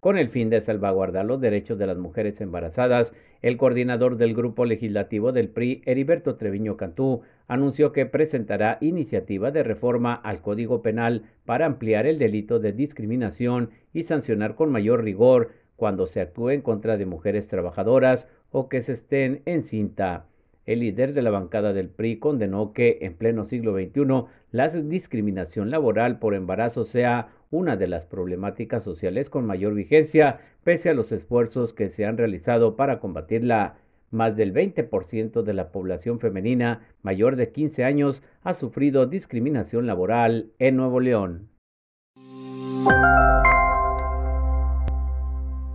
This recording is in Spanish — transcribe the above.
Con el fin de salvaguardar los derechos de las mujeres embarazadas, el coordinador del grupo legislativo del PRI, Heriberto Treviño Cantú, anunció que presentará iniciativa de reforma al Código Penal para ampliar el delito de discriminación y sancionar con mayor rigor cuando se actúe en contra de mujeres trabajadoras o que se estén en cinta. El líder de la bancada del PRI condenó que, en pleno siglo XXI, la discriminación laboral por embarazo sea una de las problemáticas sociales con mayor vigencia, pese a los esfuerzos que se han realizado para combatirla. Más del 20% de la población femenina mayor de 15 años ha sufrido discriminación laboral en Nuevo León.